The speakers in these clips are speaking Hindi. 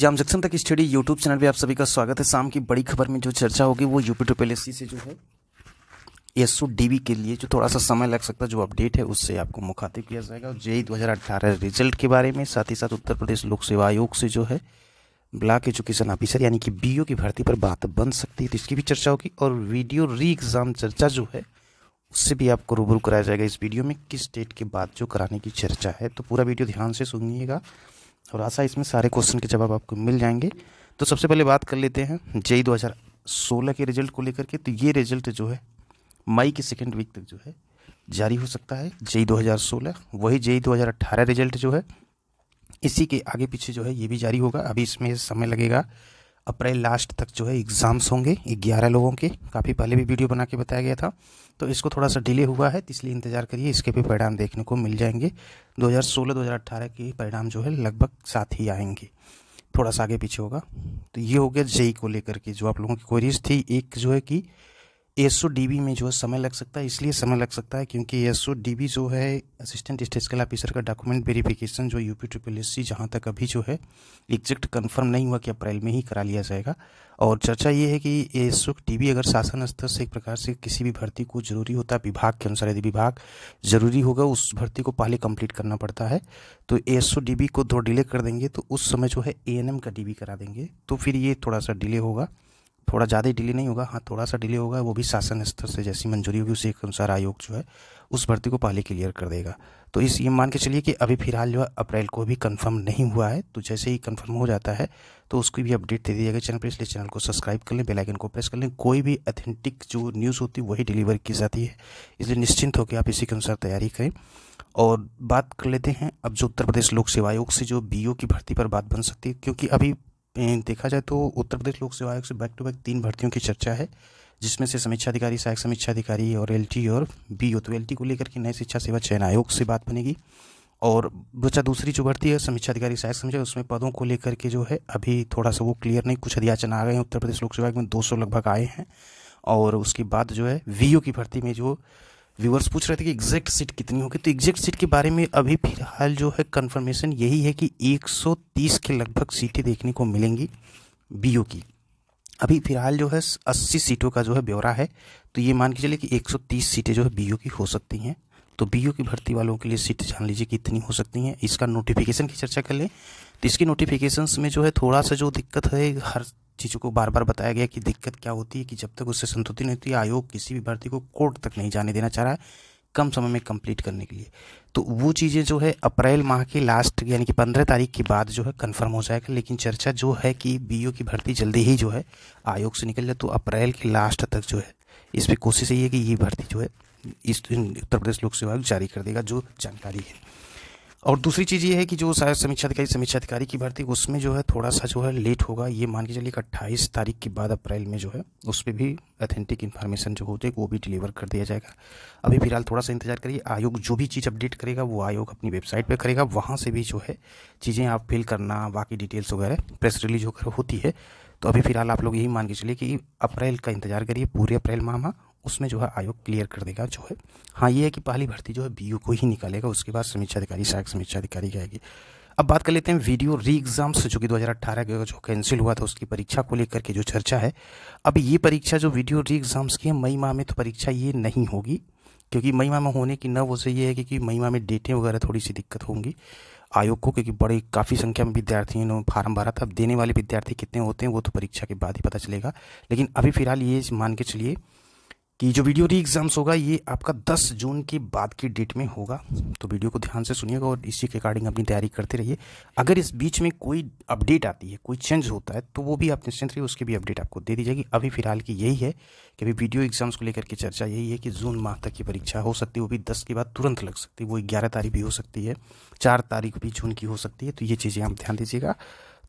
जाम जक्शन तक स्टडी यूट्यूब चैनल पे आप सभी का स्वागत है शाम की बड़ी खबर में जो चर्चा होगी वो यूपी ट्रिपलेसी से जो है एस ओ डी के लिए जो थोड़ा सा समय लग सकता है जो अपडेट है उससे आपको मुखातिब किया जाएगा और जेई 2018 रिजल्ट के बारे में साथ ही साथ उत्तर प्रदेश लोक सेवा आयोग से जो है ब्लॉक एजुकेशन ऑफिसर यानी कि बी की भर्ती पर बात बन सकती है तो इसकी भी चर्चा होगी और वीडियो री एग्ज़ाम चर्चा जो है उससे भी आपको रूबरू कराया जाएगा इस वीडियो में किस डेट के बाद जो कराने की चर्चा है तो पूरा वीडियो ध्यान से सुनिएगा और आशा इसमें सारे क्वेश्चन के जवाब आपको मिल जाएंगे तो सबसे पहले बात कर लेते हैं जेई 2016 के रिजल्ट को लेकर के तो ये रिजल्ट जो है मई के सेकेंड वीक तक जो है जारी हो सकता है जेई 2016 वही जेई 2018 रिजल्ट जो है इसी के आगे पीछे जो है ये भी जारी होगा अभी इसमें समय लगेगा अप्रैल लास्ट तक जो है एग्ज़ाम्स होंगे ग्यारह लोगों के काफ़ी पहले भी वीडियो बना के बताया गया था तो इसको थोड़ा सा डिले हुआ है तो इसलिए इंतज़ार करिए इसके भी परिणाम देखने को मिल जाएंगे 2016-2018 के परिणाम जो है लगभग साथ ही आएंगे थोड़ा सा आगे पीछे होगा तो ये हो गया जेई को लेकर के जो आप लोगों की क्वेरीज थी एक जो है कि एस में जो है समय लग सकता है इसलिए समय लग सकता है क्योंकि एस जो है असिस्टेंट स्टेटिकल ऑफिसर का डॉक्यूमेंट वेरिफिकेशन जो यूपी ट्रिपल एस जहाँ तक अभी जो है एग्जैक्ट कंफर्म नहीं हुआ कि अप्रैल में ही करा लिया जाएगा और चर्चा ये है कि एस डी अगर शासन स्तर से एक प्रकार से किसी भी भर्ती को जरूरी होता है विभाग के अनुसार यदि विभाग जरूरी होगा उस भर्ती को पहले कंप्लीट करना पड़ता है तो एस को थोड़ा डिले कर देंगे तो उस समय जो है ए का डी करा देंगे तो फिर ये थोड़ा सा डिले होगा थोड़ा ज़्यादा डिले नहीं होगा हाँ थोड़ा सा डिले होगा वो भी शासन स्तर से जैसी मंजूरी होगी उसी के अनुसार आयोग जो है उस भर्ती को पहले क्लियर कर देगा तो इस ये मान के चलिए कि अभी फिलहाल जो है अप्रैल को भी कंफर्म नहीं हुआ है तो जैसे ही कंफर्म हो जाता है तो उसकी भी अपडेट दे दिया गया चैनल पर इसलिए चैनल को सब्सक्राइब कर लें बेलाइकन को प्रेस कर लें कोई भी अथेंटिक जो न्यूज़ होती है वही डिलीवर की जाती है इसलिए निश्चिंत होकर आप इसी के अनुसार तैयारी करें और बात कर लेते हैं अब जो उत्तर प्रदेश लोक सेवा आयोग से जो बीओ की भर्ती पर बात बन सकती है क्योंकि अभी अं, देखा जाए तो उत्तर प्रदेश लोक सेवा आयोग से बैक टू बैक तीन भर्तियों की चर्चा है जिसमें से समीक्षा अधिकारी सहायक समीक्षा अधिकारी और एल और बी तो एल को लेकर के नए शिक्षा सेवा चयन आयोग से बात बनेगी और बच्चा दूसरी जो भर्ती है समीक्षा अधिकारी सहायक समीक्षा उसमें पदों को लेकर के जो है अभी थोड़ा सा वो क्लियर नहीं कुछ अधियाचन आ गए हैं उत्तर प्रदेश लोक सेवा आयोग में दो लगभग आए हैं और उसके बाद जो है वी की भर्ती में जो व्यूअर्स पूछ रहे थे कि एग्जैक्ट सीट कितनी होगी तो एग्जैक्ट सीट के बारे में अभी फिलहाल जो है कंफर्मेशन यही है कि 130 के लगभग सीटें देखने को मिलेंगी बीओ की अभी फिलहाल जो है 80 सीटों का जो है ब्यौरा है तो ये मान के चलिए कि 130 सीटें जो है बीओ की हो सकती हैं तो बीओ की भर्ती वालों के लिए सीट जान लीजिए कि इतनी हो सकती हैं इसका नोटिफिकेशन की चर्चा कर लें तो इसकी नोटिफिकेशंस में जो है थोड़ा सा जो दिक्कत है हर चीज़ों को बार बार बताया गया कि दिक्कत क्या होती है कि जब तक उससे संतुष्टि नहीं होती आयोग किसी भी भर्ती को कोर्ट तक नहीं जाने देना चाह रहा है कम समय में कंप्लीट करने के लिए तो वो चीज़ें जो है अप्रैल माह के लास्ट यानी कि पंद्रह तारीख के बाद जो है कंफर्म हो जाएगा लेकिन चर्चा जो है कि बी की भर्ती जल्दी ही जो है आयोग से निकल जाए तो अप्रैल के लास्ट तक जो है इस पर कोशिश यही है कि ये भर्ती जो है इस उत्तर प्रदेश लोक सेवा आयोग जारी कर देगा जो जानकारी है और दूसरी चीज़ ये है कि जो शायद समीक्षा अधिकारी समीक्षा अधिकारी की भर्ती उसमें जो है थोड़ा सा जो है लेट होगा ये मान के चलिए अट्ठाईस तारीख के बाद अप्रैल में जो है उस पर भी अथेंटिक इन्फॉर्मेशन जो होती है वो भी डिलीवर कर दिया जाएगा अभी फिलहाल थोड़ा सा इंतजार करिए आयोग जो भी चीज़ अपडेट करेगा वो आयोग अपनी वेबसाइट पर करेगा वहाँ से भी जो है चीज़ें आप फिल करना बाकी डिटेल्स वगैरह प्रेस रिलीज होकर होती है तो अभी फिलहाल आप लोग यही मान के चलिए कि अप्रैल का इंतजार करिए पूरे अप्रैल माह उसमें जो है आयोग क्लियर कर देगा जो है हाँ ये है कि पहली भर्ती जो है बी को ही निकालेगा उसके बाद समीक्षा अधिकारी सहायक समीक्षा अधिकारी जाएगी अब बात कर लेते हैं वीडियो री एग्ज़ाम्स जो कि 2018 का जो कैंसिल हुआ था उसकी परीक्षा को लेकर के जो चर्चा है अब ये परीक्षा जो वीडियो री एग्ज़ाम्स की है मई माह में तो परीक्षा ये नहीं होगी क्योंकि मई माह में होने की न वजह ये है कि, कि मई माह में डेटें वगैरह थोड़ी सी दिक्कत होंगी आयोग को क्योंकि बड़ी काफ़ी संख्या में विद्यार्थियों ने फार्म भरा था अब देने वाले विद्यार्थी कितने होते हैं वो तो परीक्षा के बाद ही पता चलेगा लेकिन अभी फिलहाल ये मान के चलिए कि जो वीडियो री एग्ज़ाम्स होगा ये आपका 10 जून के बाद की डेट में होगा तो वीडियो को ध्यान से सुनिएगा और इसी के अकॉर्डिंग अपनी तैयारी करते रहिए अगर इस बीच में कोई अपडेट आती है कोई चेंज होता है तो वो भी आप निश्चिंत रहिए उसकी भी अपडेट आपको दे दी जाएगी अभी फिलहाल की यही है कि अभी वीडियो एग्ज़ाम्स को लेकर के चर्चा यही है कि जून माह तक की परीक्षा हो सकती है वो भी दस के बाद तुरंत लग सकती है वो ग्यारह तारीख भी हो सकती है चार तारीख भी जून की हो सकती है तो ये चीज़ें आप ध्यान दीजिएगा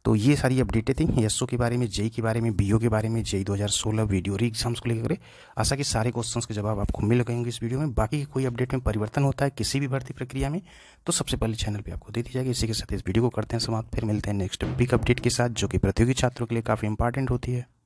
तो ये सारी अपडेटें थी एसओ के बारे में जेई के बारे में बीओ के बारे में जेई 2016 वीडियो री एग्जाम्स को लेकर आशा कि सारे क्वेश्चंस के जवाब आपको मिल गए होंगे इस वीडियो में बाकी कोई अपडेट में परिवर्तन होता है किसी भी भर्ती प्रक्रिया में तो सबसे पहले चैनल पे आपको दे दी जाएगी इसी के साथ इस वीडियो को करते हैं समाप्त फिर मिलते हैं नेक्स्ट बिग अपडेट के साथ जो कि प्रतियोगी छात्रों के लिए काफ़ी इंपॉर्टेंट होती है